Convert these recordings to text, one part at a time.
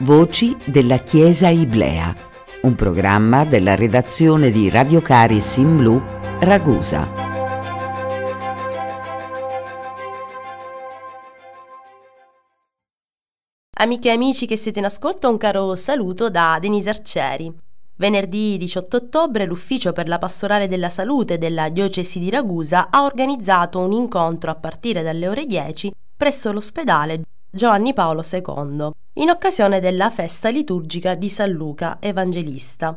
Voci della Chiesa Iblea, un programma della redazione di Radio Caris in Blu, Ragusa. Amiche e amici che siete in ascolto, un caro saluto da Denise Arcieri. Venerdì 18 ottobre l'Ufficio per la Pastorale della Salute della Diocesi di Ragusa ha organizzato un incontro a partire dalle ore 10 presso l'ospedale Giovanni Paolo II, in occasione della festa liturgica di San Luca Evangelista,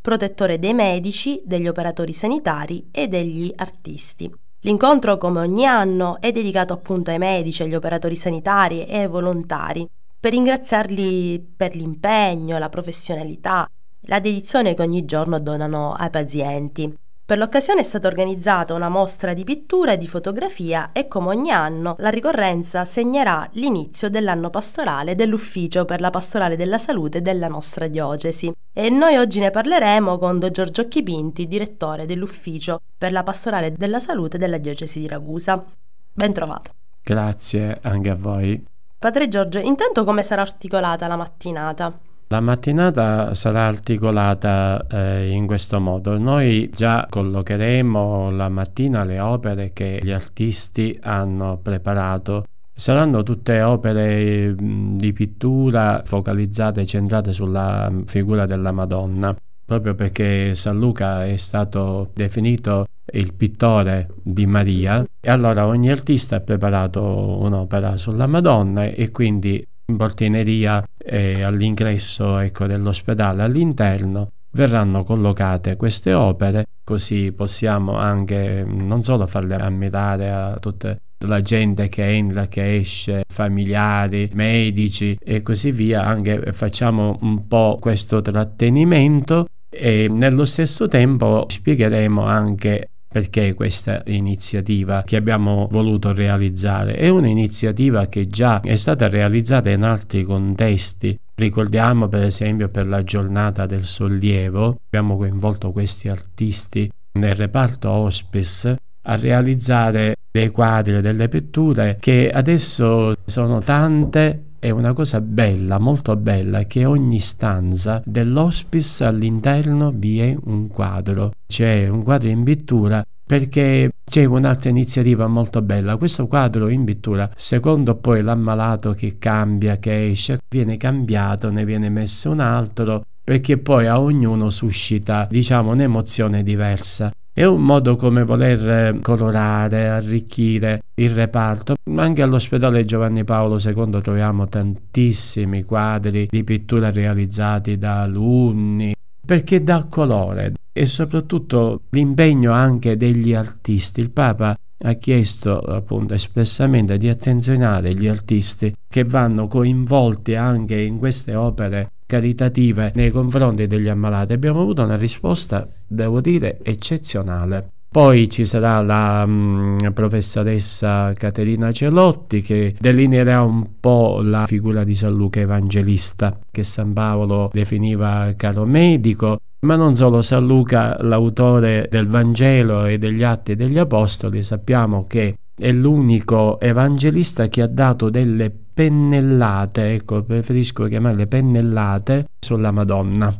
protettore dei medici, degli operatori sanitari e degli artisti. L'incontro, come ogni anno, è dedicato appunto ai medici, agli operatori sanitari e ai volontari, per ringraziarli per l'impegno, la professionalità, la dedizione che ogni giorno donano ai pazienti. Per l'occasione è stata organizzata una mostra di pittura e di fotografia e come ogni anno la ricorrenza segnerà l'inizio dell'anno pastorale dell'Ufficio per la Pastorale della Salute della nostra diocesi. E noi oggi ne parleremo con Don Giorgio Chipinti, direttore dell'Ufficio per la Pastorale della Salute della diocesi di Ragusa. Bentrovato. Grazie anche a voi. Padre Giorgio, intanto come sarà articolata la mattinata? La mattinata sarà articolata eh, in questo modo. Noi già collocheremo la mattina le opere che gli artisti hanno preparato Saranno tutte opere di pittura focalizzate e centrate sulla figura della Madonna, proprio perché San Luca è stato definito il pittore di Maria e allora ogni artista ha preparato un'opera sulla Madonna e quindi portineria e all'ingresso ecco, dell'ospedale all'interno verranno collocate queste opere così possiamo anche non solo farle ammirare a tutte la gente che entra, che esce, familiari, medici e così via, anche facciamo un po' questo trattenimento e nello stesso tempo spiegheremo anche perché questa iniziativa che abbiamo voluto realizzare? È un'iniziativa che già è stata realizzata in altri contesti. Ricordiamo per esempio per la giornata del sollievo, abbiamo coinvolto questi artisti nel reparto hospice a realizzare dei quadri e delle pitture che adesso sono tante è una cosa bella, molto bella, che ogni stanza dell'hospice all'interno vi è un quadro, c'è un quadro in pittura perché c'è un'altra iniziativa molto bella. Questo quadro in pittura, secondo poi l'ammalato che cambia, che esce, viene cambiato, ne viene messo un altro perché poi a ognuno suscita, diciamo, un'emozione diversa. È un modo come voler eh, colorare, arricchire il reparto. Anche all'ospedale Giovanni Paolo II troviamo tantissimi quadri di pittura realizzati da alunni, perché dà colore e soprattutto l'impegno anche degli artisti. Il Papa ha chiesto appunto espressamente di attenzionare gli artisti che vanno coinvolti anche in queste opere caritative nei confronti degli ammalati. Abbiamo avuto una risposta, devo dire, eccezionale. Poi ci sarà la mh, mm, professoressa Caterina Celotti che delineerà un po' la figura di San Luca Evangelista, che San Paolo definiva caro medico, ma non solo San Luca, l'autore del Vangelo e degli Atti degli Apostoli, sappiamo che è l'unico evangelista che ha dato delle pennellate, ecco, preferisco chiamarle pennellate sulla Madonna.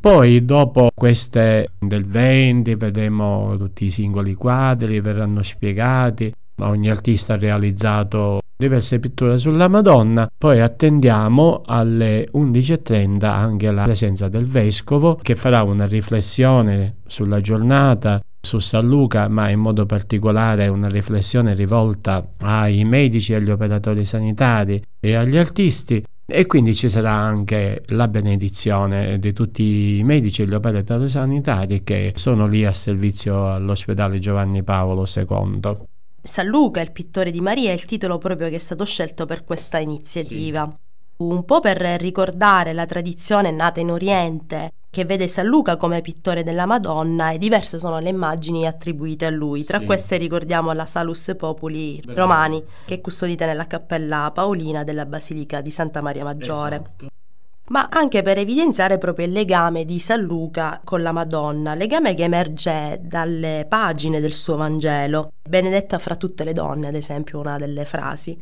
Poi dopo queste del 20 vedremo tutti i singoli quadri, verranno spiegati, ogni artista ha realizzato diverse pitture sulla Madonna, poi attendiamo alle 11.30 anche la presenza del vescovo che farà una riflessione sulla giornata su San Luca, ma in modo particolare una riflessione rivolta ai medici, agli operatori sanitari e agli artisti. E quindi ci sarà anche la benedizione di tutti i medici e gli operatori sanitari che sono lì a servizio all'ospedale Giovanni Paolo II. San Luca, il pittore di Maria, è il titolo proprio che è stato scelto per questa iniziativa. Sì un po' per ricordare la tradizione nata in Oriente che vede San Luca come pittore della Madonna e diverse sono le immagini attribuite a lui. Tra sì. queste ricordiamo la Salus Populi Beh, Romani, che è custodita nella cappella paolina della Basilica di Santa Maria Maggiore. Esatto. Ma anche per evidenziare proprio il legame di San Luca con la Madonna, legame che emerge dalle pagine del suo Vangelo, benedetta fra tutte le donne, ad esempio una delle frasi.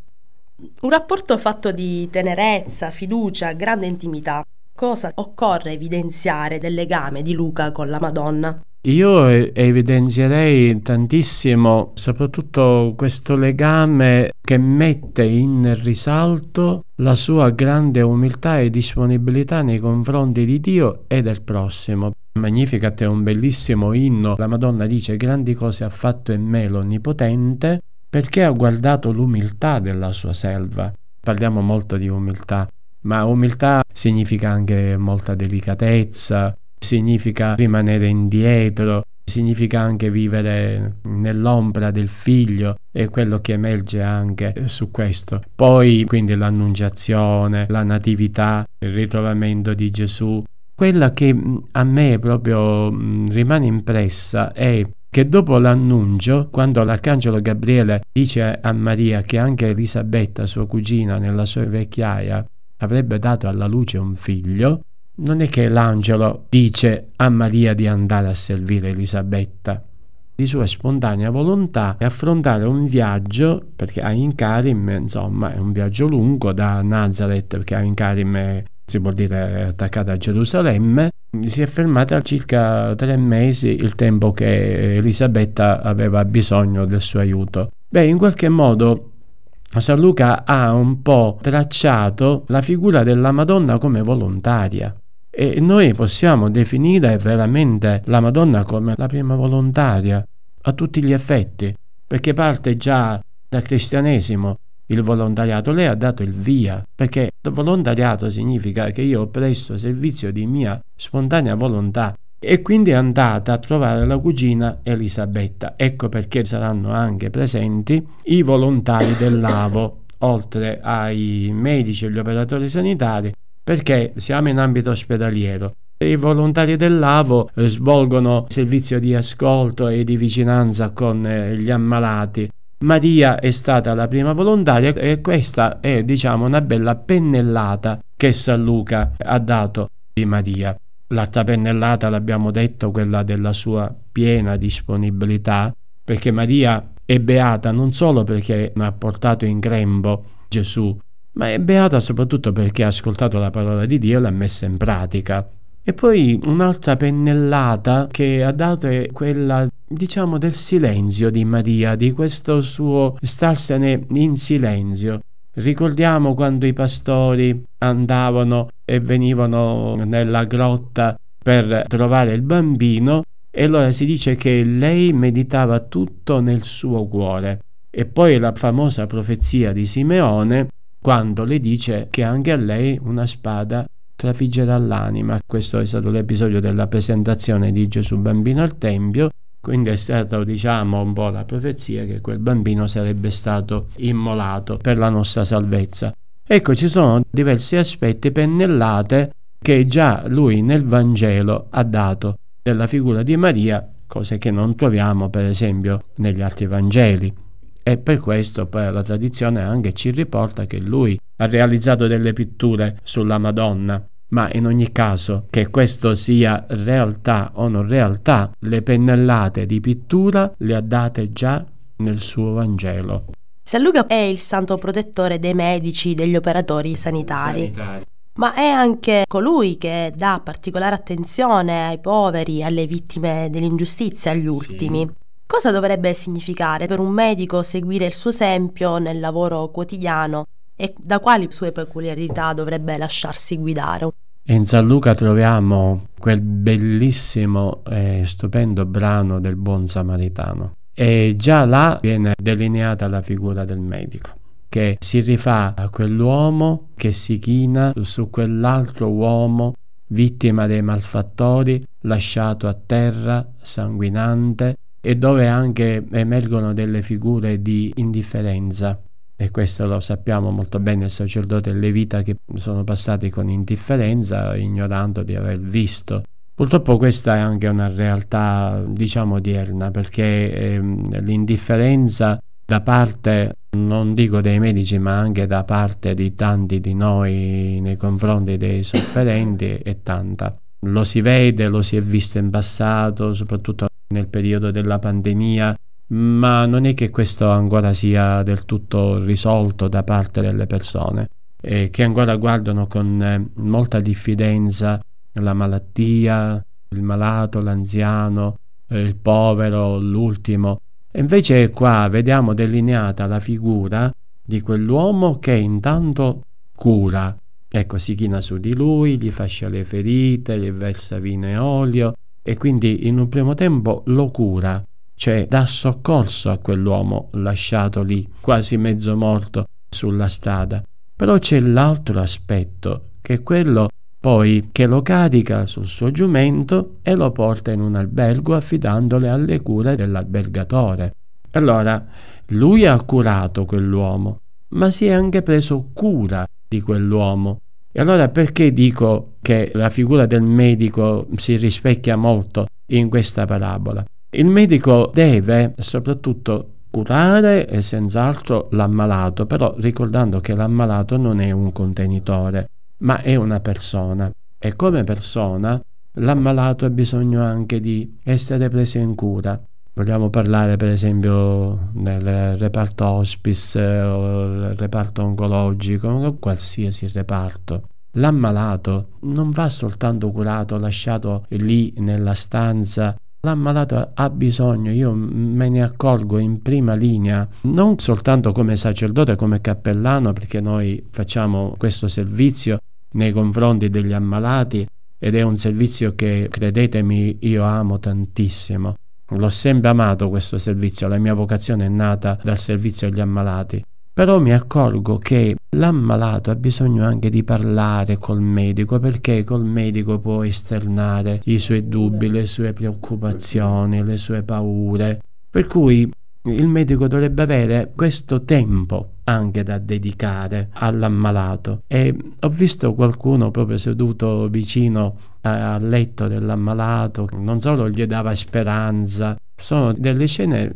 Un rapporto fatto di tenerezza, fiducia, grande intimità. Cosa occorre evidenziare del legame di Luca con la Madonna? Io evidenzierei tantissimo soprattutto questo legame che mette in risalto la sua grande umiltà e disponibilità nei confronti di Dio e del prossimo. Magnificat è un bellissimo inno, la Madonna dice grandi cose ha fatto in me l'Onnipotente perché ha guardato l'umiltà della sua selva. Parliamo molto di umiltà, ma umiltà significa anche molta delicatezza, significa rimanere indietro, significa anche vivere nell'ombra del figlio e quello che emerge anche su questo. Poi quindi l'annunciazione, la natività, il ritrovamento di Gesù, quella che mm, a me proprio mm, rimane impressa è che dopo l'annuncio, quando l'arcangelo Gabriele dice a Maria che anche Elisabetta, sua cugina, nella sua vecchiaia, avrebbe dato alla luce un figlio, non è che l'angelo dice a Maria di andare a servire Elisabetta. Di sua spontanea volontà è affrontare un viaggio, perché Ain Karim, insomma, è un viaggio lungo da Nazareth, perché Ain Karim è si può dire attaccata a Gerusalemme, si è fermata circa tre mesi il tempo che Elisabetta aveva bisogno del suo aiuto. Beh, in qualche modo San Luca ha un po' tracciato la figura della Madonna come volontaria. E noi possiamo definire veramente la Madonna come la prima volontaria, a tutti gli effetti, perché parte già dal cristianesimo, il volontariato le ha dato il via, perché volontariato significa che io ho presto servizio di mia spontanea volontà e quindi è andata a trovare la cugina Elisabetta. Ecco perché saranno anche presenti i volontari dell'AVO, oltre ai medici e gli operatori sanitari, perché siamo in ambito ospedaliero. I volontari dell'AVO svolgono servizio di ascolto e di vicinanza con eh, gli ammalati Maria è stata la prima volontaria e questa è diciamo una bella pennellata che San Luca ha dato di Maria. L'altra pennellata l'abbiamo detto quella della sua piena disponibilità perché Maria è beata non solo perché ha portato in grembo Gesù, ma è beata soprattutto perché ha ascoltato la parola di Dio e l'ha messa in pratica. E poi un'altra pennellata che ha dato è quella diciamo del silenzio di Maria, di questo suo starsene in silenzio. Ricordiamo quando i pastori andavano e venivano nella grotta per trovare il bambino e allora si dice che lei meditava tutto nel suo cuore. E poi la famosa profezia di Simeone quando le dice che anche a lei una spada trafigge dall'anima. Questo è stato l'episodio della presentazione di Gesù bambino al Tempio. Quindi è stata, diciamo, un po' la profezia che quel bambino sarebbe stato immolato per la nostra salvezza. Ecco, ci sono diversi aspetti pennellate che già lui nel Vangelo ha dato della figura di Maria, cose che non troviamo per esempio negli altri Vangeli. E per questo poi la tradizione anche ci riporta che lui ha realizzato delle pitture sulla Madonna ma in ogni caso che questo sia realtà o non realtà, le pennellate di pittura le ha date già nel suo Vangelo. San Luca è il santo protettore dei medici, degli operatori sanitari. sanitari. Ma è anche colui che dà particolare attenzione ai poveri, alle vittime dell'ingiustizia, agli ultimi. Sì. Cosa dovrebbe significare per un medico seguire il suo esempio nel lavoro quotidiano e da quali sue peculiarità dovrebbe lasciarsi guidare. In San Luca troviamo quel bellissimo e stupendo brano del buon samaritano e già là viene delineata la figura del medico che si rifà a quell'uomo che si china su quell'altro uomo vittima dei malfattori, lasciato a terra, sanguinante, e dove anche emergono delle figure di indifferenza e questo lo sappiamo molto bene il sacerdote e levita che sono passati con indifferenza, ignorando di aver visto. Purtroppo questa è anche una realtà, diciamo, odierna, perché ehm, l'indifferenza da parte, non dico dei medici, ma anche da parte di tanti di noi nei confronti dei sofferenti è tanta. Lo si vede, lo si è visto in passato, soprattutto nel periodo della pandemia, ma non è che questo ancora sia del tutto risolto da parte delle persone, eh, che ancora guardano con eh, molta diffidenza la malattia, il malato, l'anziano, eh, il povero, l'ultimo. invece qua vediamo delineata la figura di quell'uomo che intanto cura. Ecco, si china su di lui, gli fascia le ferite, gli versa vino e olio e quindi in un primo tempo lo cura cioè dà soccorso a quell'uomo lasciato lì, quasi mezzo morto, sulla strada. Però c'è l'altro aspetto, che è quello poi che lo carica sul suo giumento e lo porta in un albergo affidandole alle cure dell'albergatore. Allora, lui ha curato quell'uomo, ma si è anche preso cura di quell'uomo. E allora perché dico che la figura del medico si rispecchia molto in questa parabola? Il medico deve soprattutto curare e senz'altro l'ammalato, però ricordando che l'ammalato non è un contenitore, ma è una persona. E come persona l'ammalato ha bisogno anche di essere preso in cura. Vogliamo parlare per esempio nel reparto hospice o del reparto oncologico o qualsiasi reparto. L'ammalato non va soltanto curato, lasciato lì nella stanza L'ammalato ha bisogno, io me ne accorgo in prima linea, non soltanto come sacerdote, come cappellano, perché noi facciamo questo servizio nei confronti degli ammalati ed è un servizio che, credetemi, io amo tantissimo. L'ho sempre amato questo servizio, la mia vocazione è nata dal servizio agli ammalati. Però mi accorgo che l'ammalato ha bisogno anche di parlare col medico perché col medico può esternare i suoi dubbi, le sue preoccupazioni, le sue paure. Per cui il medico dovrebbe avere questo tempo anche da dedicare all'ammalato e ho visto qualcuno proprio seduto vicino al letto dell'ammalato non solo gli dava speranza sono delle scene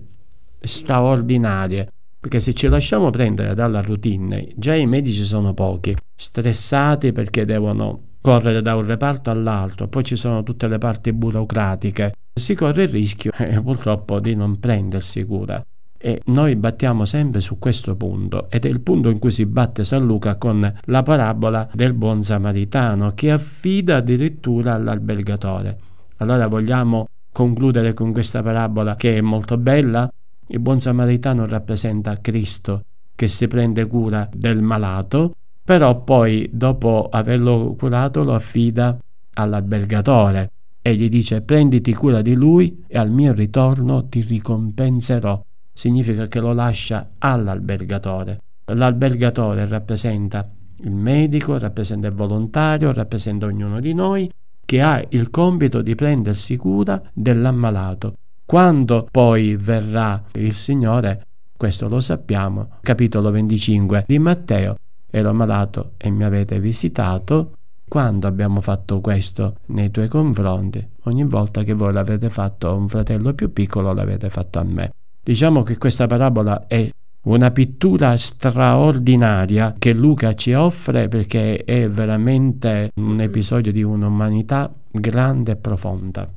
straordinarie perché se ci lasciamo prendere dalla routine, già i medici sono pochi, stressati perché devono correre da un reparto all'altro, poi ci sono tutte le parti burocratiche, si corre il rischio eh, purtroppo di non prendersi cura. E noi battiamo sempre su questo punto ed è il punto in cui si batte San Luca con la parabola del buon samaritano che affida addirittura all'albergatore. Allora vogliamo concludere con questa parabola che è molto bella? Il buon samaritano rappresenta Cristo che si prende cura del malato, però poi dopo averlo curato lo affida all'albergatore e gli dice prenditi cura di lui e al mio ritorno ti ricompenserò. Significa che lo lascia all'albergatore. L'albergatore rappresenta il medico, rappresenta il volontario, rappresenta ognuno di noi che ha il compito di prendersi cura dell'ammalato. Quando poi verrà il Signore, questo lo sappiamo, capitolo 25 di Matteo, ero malato e mi avete visitato, quando abbiamo fatto questo nei tuoi confronti? Ogni volta che voi l'avete fatto a un fratello più piccolo, l'avete fatto a me. Diciamo che questa parabola è una pittura straordinaria che Luca ci offre perché è veramente un episodio di un'umanità grande e profonda.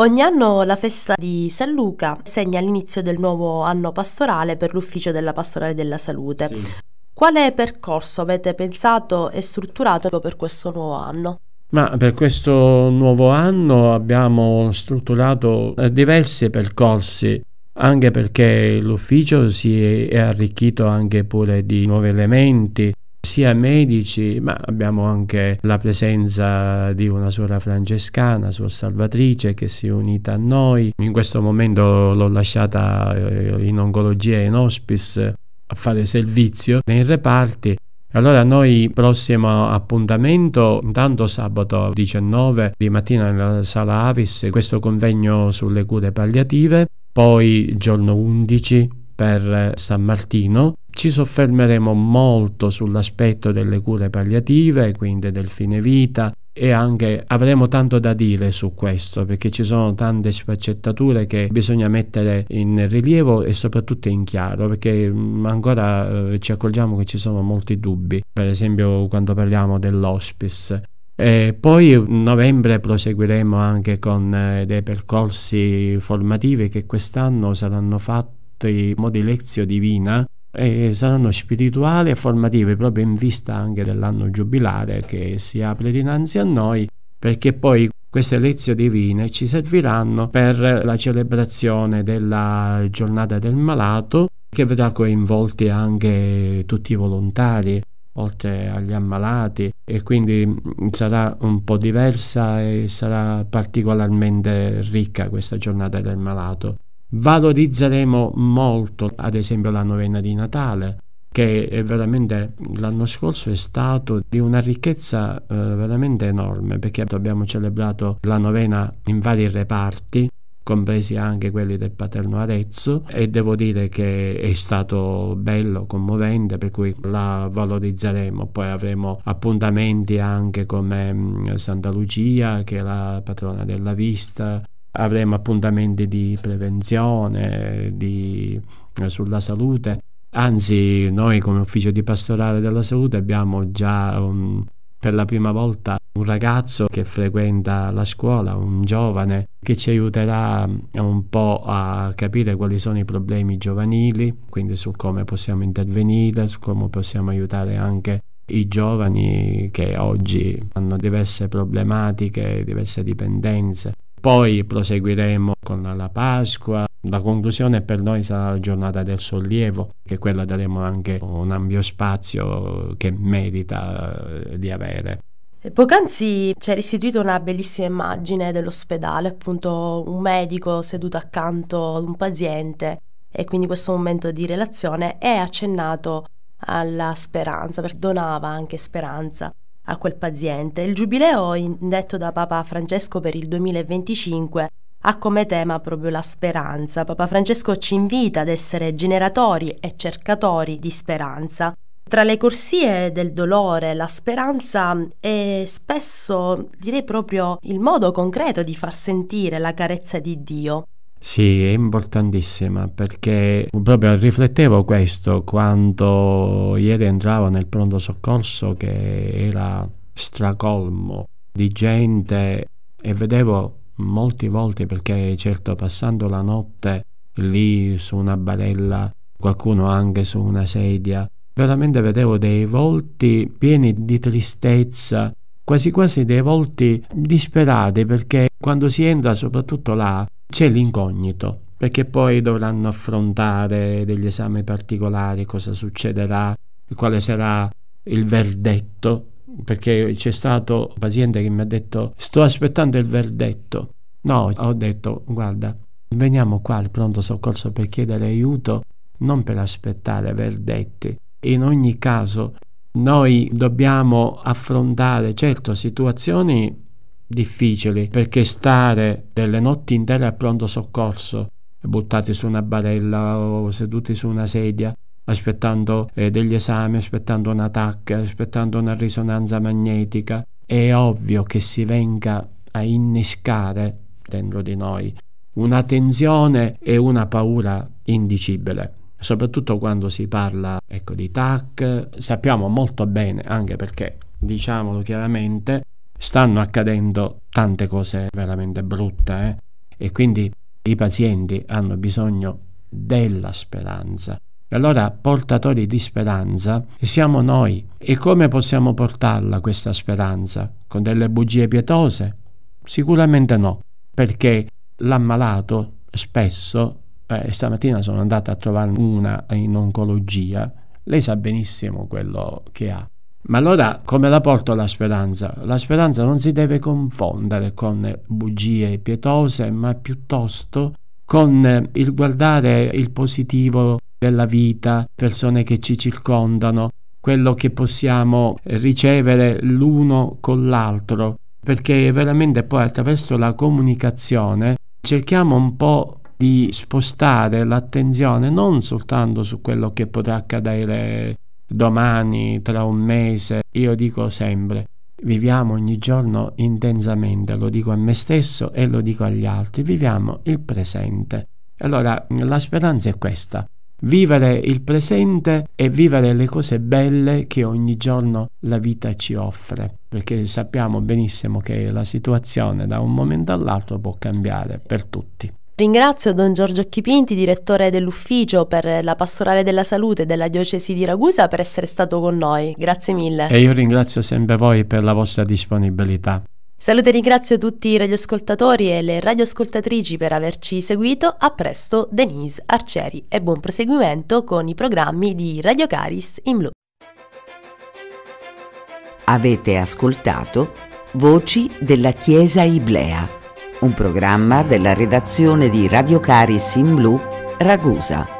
Ogni anno la festa di San Luca segna l'inizio del nuovo anno pastorale per l'ufficio della pastorale della salute. Sì. Quale percorso avete pensato e strutturato per questo nuovo anno? Ma per questo nuovo anno abbiamo strutturato eh, diversi percorsi, anche perché l'ufficio si è arricchito anche pure di nuovi elementi, sia medici, ma abbiamo anche la presenza di una suora francescana, suor Salvatrice, che si è unita a noi. In questo momento l'ho lasciata eh, in oncologia in hospice a fare servizio nei reparti. Allora noi prossimo appuntamento, intanto sabato 19 di mattina nella sala Avis, questo convegno sulle cure palliative, poi giorno 11 per eh, San Martino. Ci soffermeremo molto sull'aspetto delle cure palliative, quindi del fine vita, e anche avremo tanto da dire su questo perché ci sono tante sfaccettature che bisogna mettere in rilievo e soprattutto in chiaro perché mm, ancora eh, ci accorgiamo che ci sono molti dubbi per esempio quando parliamo dell'ospice. e poi a mm, novembre proseguiremo anche con eh, dei percorsi formativi che quest'anno saranno fatti tutti i modi lezio divina e saranno spirituali e formative proprio in vista anche dell'anno giubilare che si apre dinanzi a noi perché poi queste lezioni divine ci serviranno per la celebrazione della giornata del malato che vedrà coinvolti anche tutti i volontari oltre agli ammalati e quindi sarà un po' diversa e sarà particolarmente ricca questa giornata del malato. Valorizzeremo molto, ad esempio, la novena di Natale, che veramente l'anno scorso è stato di una ricchezza eh, veramente enorme, perché abbiamo celebrato la novena in vari reparti, compresi anche quelli del paterno Arezzo e devo dire che è stato bello, commovente, per cui la valorizzeremo. Poi avremo appuntamenti anche come mm, Santa Lucia, che è la patrona della vista, avremo appuntamenti di prevenzione, di, eh, sulla salute. Anzi, noi come ufficio di pastorale della salute abbiamo già um, per la prima volta un ragazzo che frequenta la scuola, un giovane, che ci aiuterà um, un po' a capire quali sono i problemi giovanili, quindi su come possiamo intervenire, su come possiamo aiutare anche i giovani che oggi hanno diverse problematiche, diverse dipendenze poi proseguiremo con la Pasqua. La conclusione per noi sarà la giornata del sollievo, che quella daremo anche un ampio spazio che merita eh, di avere. Poc'anzi ci ha restituito una bellissima immagine dell'ospedale, appunto un medico seduto accanto ad un paziente e quindi questo momento di relazione è accennato alla speranza, perdonava donava anche speranza a quel paziente. Il giubileo indetto da Papa Francesco per il 2025 ha come tema proprio la speranza. Papa Francesco ci invita ad essere generatori e cercatori di speranza. Tra le corsie del dolore, la speranza è spesso, direi proprio, il modo concreto di far sentire la carezza di Dio. Sì, è importantissima perché proprio riflettevo questo quando ieri entravo nel pronto soccorso che era stracolmo di gente e vedevo molti volti perché certo passando la notte lì su una barella, qualcuno anche su una sedia, veramente vedevo dei volti pieni di tristezza, quasi quasi dei volti disperati perché quando si entra soprattutto là c'è l'incognito, perché poi dovranno affrontare degli esami particolari, cosa succederà, quale sarà il verdetto, perché c'è stato un paziente che mi ha detto sto aspettando il verdetto. No, ho detto guarda, veniamo qua al pronto soccorso per chiedere aiuto, non per aspettare verdetti. In ogni caso noi dobbiamo affrontare certo situazioni difficili perché stare delle notti intere al pronto soccorso, buttati su una barella o seduti su una sedia, aspettando eh, degli esami, aspettando un attacco, aspettando una risonanza magnetica, è ovvio che si venga a innescare dentro di noi una tensione e una paura indicibile. Soprattutto quando si parla ecco, di TAC, sappiamo molto bene, anche perché diciamolo chiaramente, stanno accadendo tante cose veramente brutte eh? e quindi i pazienti hanno bisogno della speranza. Allora, portatori di speranza siamo noi. E come possiamo portarla questa speranza? Con delle bugie pietose? Sicuramente no, perché l'ammalato spesso, eh, stamattina sono andata a trovare una in oncologia, lei sa benissimo quello che ha ma allora come la porto la speranza? La speranza non si deve confondere con bugie pietose, ma piuttosto con eh, il guardare il positivo della vita, persone che ci circondano, quello che possiamo ricevere l'uno con l'altro, perché veramente poi attraverso la comunicazione cerchiamo un po' di spostare l'attenzione non soltanto su quello che potrà accadere domani, tra un mese. Io dico sempre, viviamo ogni giorno intensamente, lo dico a me stesso e lo dico agli altri, viviamo il presente. Allora, la speranza è questa, vivere il presente e vivere le cose belle che ogni giorno la vita ci offre, perché sappiamo benissimo che la situazione da un momento all'altro può cambiare per tutti. Ringrazio Don Giorgio Chipinti, direttore dell'Ufficio per la Pastorale della Salute della Diocesi di Ragusa, per essere stato con noi. Grazie mille. E io ringrazio sempre voi per la vostra disponibilità. Saluto e ringrazio tutti i radioascoltatori e le radioascoltatrici per averci seguito. A presto, Denise Arcieri e buon proseguimento con i programmi di Radio Caris in Blu. Avete ascoltato Voci della Chiesa Iblea un programma della redazione di Radio Caris in Blu, Ragusa.